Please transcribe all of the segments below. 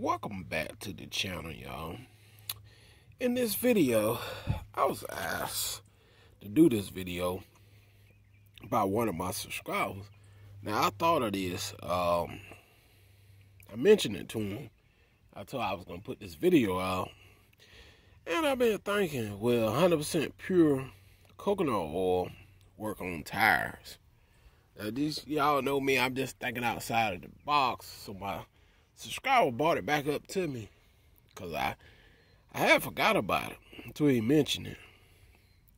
welcome back to the channel y'all in this video i was asked to do this video by one of my subscribers now i thought of this um, i mentioned it to him i told i was gonna put this video out and i've been thinking will 100% pure coconut oil work on tires now these y'all know me i'm just thinking outside of the box so my subscriber brought it back up to me because I I had forgot about it until he mentioned it.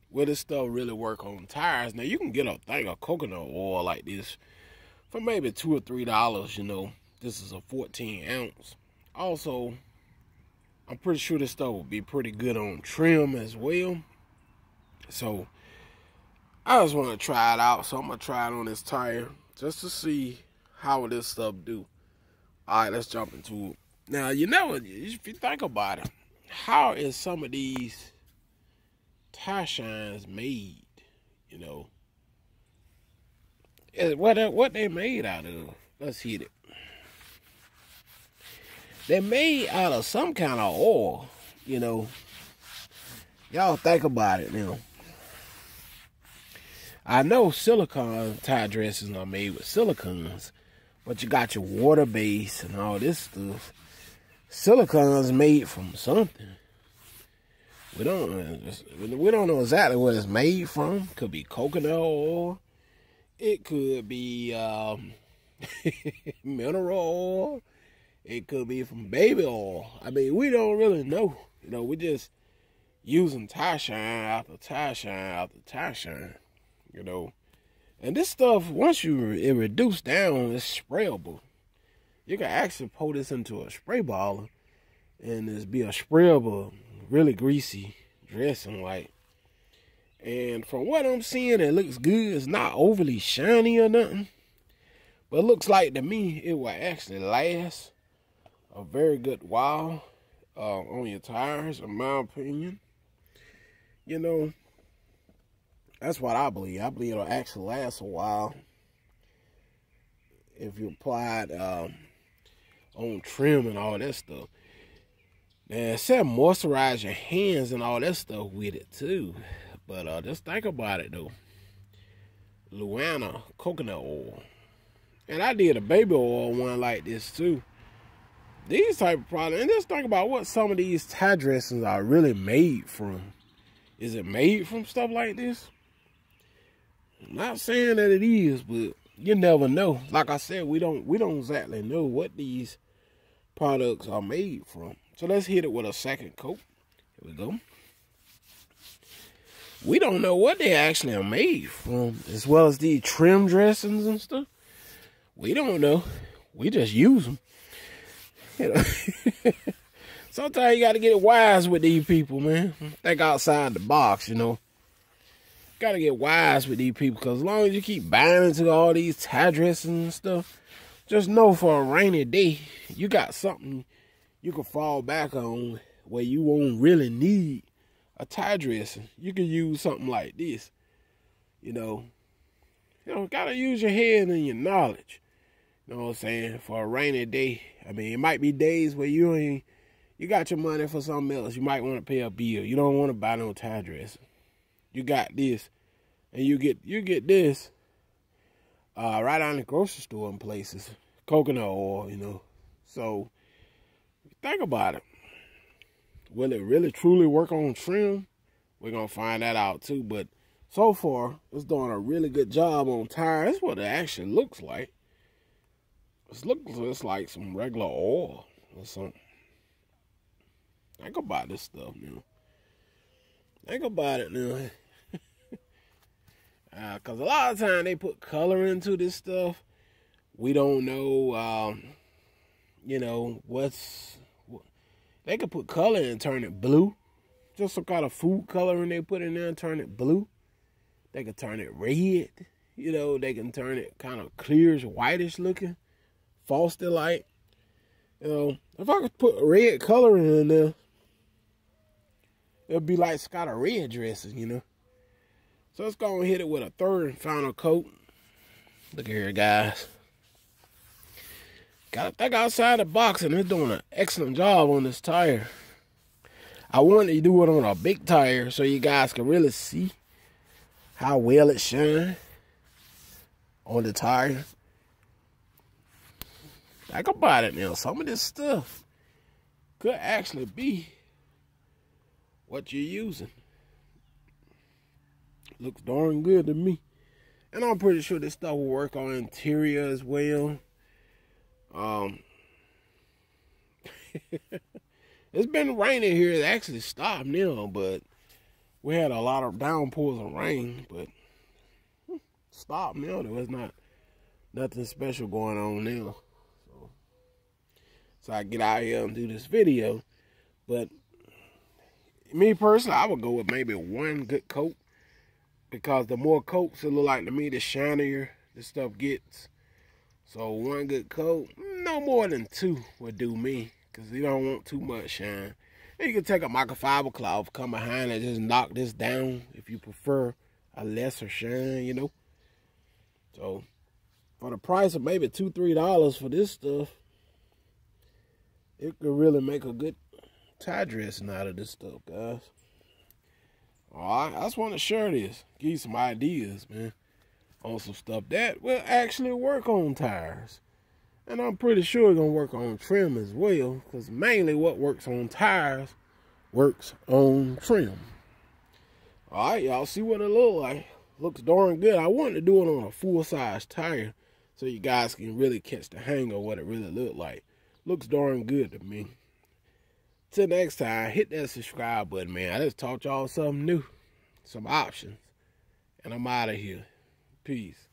Will this stuff really work on tires? Now you can get a thing of coconut oil like this for maybe two or three dollars, you know. This is a 14 ounce. Also, I'm pretty sure this stuff will be pretty good on trim as well. So I just want to try it out. So I'm gonna try it on this tire just to see how this stuff do. All right, let's jump into it. Now, you know, if you think about it, how is some of these tie shines made? You know, eh, what uh, what they made out of? Let's hit it. They made out of some kind of oil. You know, y'all think about it now. I know silicone tie dresses are made with silicones, but you got your water base and all this stuff. Silicon's made from something. We don't uh, we don't know exactly what it's made from. Could be coconut oil. It could be um, mineral oil. It could be from baby oil. I mean, we don't really know. You know, we just using tie shine after tie shine after tie shine. You know, and this stuff, once you it down, it's sprayable. You can actually pour this into a spray bottle and it's be a sprayable, really greasy dressing white. And from what I'm seeing, it looks good. It's not overly shiny or nothing. But it looks like to me it will actually last a very good while uh, on your tires, in my opinion. You know, that's what I believe. I believe it'll actually last a while if you apply it uh, on trim and all that stuff. And said moisturize your hands and all that stuff with it too. But uh, just think about it though. Luana coconut oil. And I did a baby oil one like this too. These type of products. And just think about what some of these tie dressings are really made from. Is it made from stuff like this? not saying that it is, but you never know. Like I said, we don't we don't exactly know what these products are made from. So let's hit it with a second coat. Here we go. We don't know what they actually are made from, as well as the trim dressings and stuff. We don't know. We just use them. You know. Sometimes you got to get wise with these people, man. Think outside the box, you know gotta get wise with these people because as long as you keep buying into all these tie dressings and stuff, just know for a rainy day you got something you can fall back on where you won't really need a tie dressing. You can use something like this. You know, you know, gotta use your head and your knowledge. You know what I'm saying? For a rainy day. I mean, it might be days where you ain't you got your money for something else. You might want to pay a bill. You don't want to buy no tie dressing you got this, and you get you get this uh, right on the grocery store in places, coconut oil, you know. So think about it. Will it really truly work on trim? We're gonna find that out too. But so far, it's doing a really good job on tires. That's what it actually looks like. It looks it's like some regular oil or something. Think about this stuff, man. Think about it now. Because uh, a lot of time they put color into this stuff. We don't know, um, you know, what's. What, they could put color and turn it blue. Just some kind of food coloring they put in there and turn it blue. They could turn it red. You know, they can turn it kind of clearish, whitish looking. False delight. You know, if I could put red coloring in there, it'd be like Scott a red dressing, you know. So let's go and hit it with a third and final coat. Look here, guys. Gotta think outside the box, and they're doing an excellent job on this tire. I wanted to do it on a big tire so you guys can really see how well it shines on the tire. Think about it now. Some of this stuff could actually be what you're using looks darn good to me. And I'm pretty sure this stuff will work on interior as well. Um, it's been raining here. It actually stopped now, but we had a lot of downpours of rain. But hmm, stopped now. There was not nothing special going on now. So, so I get out here and do this video. But me personally, I would go with maybe one good coat because the more coats it look like to me, the shinier this stuff gets. So one good coat, no more than two would do me, cause you don't want too much shine. And you can take a microfiber cloth, come behind and just knock this down if you prefer a lesser shine, you know. So for the price of maybe two, three dollars for this stuff, it could really make a good tie dressing out of this stuff, guys. Oh, I, I just want to share this, give you some ideas, man, on some stuff that will actually work on tires. And I'm pretty sure it's going to work on trim as well, because mainly what works on tires works on trim. All right, y'all see what it look like. Looks darn good. I wanted to do it on a full-size tire so you guys can really catch the hang of what it really looked like. Looks darn good to me. Till next time, hit that subscribe button, man. I just taught y'all something new, some options, and I'm out of here. Peace.